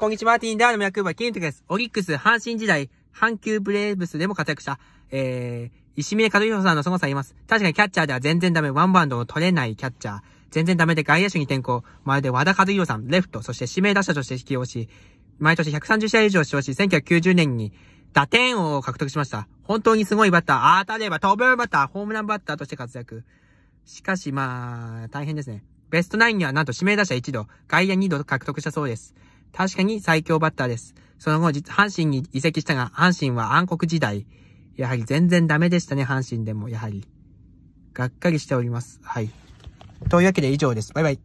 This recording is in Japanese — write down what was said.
こんにちは、マーティン・ダーの役場、キントです。オリックス、阪神時代、阪急ブレーブスでも活躍した、えー、石峰和弘さんの凄さいます。確かにキャッチャーでは全然ダメ、ワンバウンドを取れないキャッチャー。全然ダメで外野手に転向。まるで和田和弘さん、レフト、そして指名打者として起用し、毎年130試合以上使用し、1990年に打点王を獲得しました。本当にすごいバッター、当たれば飛ぶバッター、ホームランバッターとして活躍。しかし、まあ、大変ですね。ベストナインにはなんと指名打者1度、外野2度獲得したそうです。確かに最強バッターです。その後、阪神に移籍したが、阪神は暗黒時代。やはり全然ダメでしたね、阪神でも、やはり。がっかりしております。はい。というわけで以上です。バイバイ。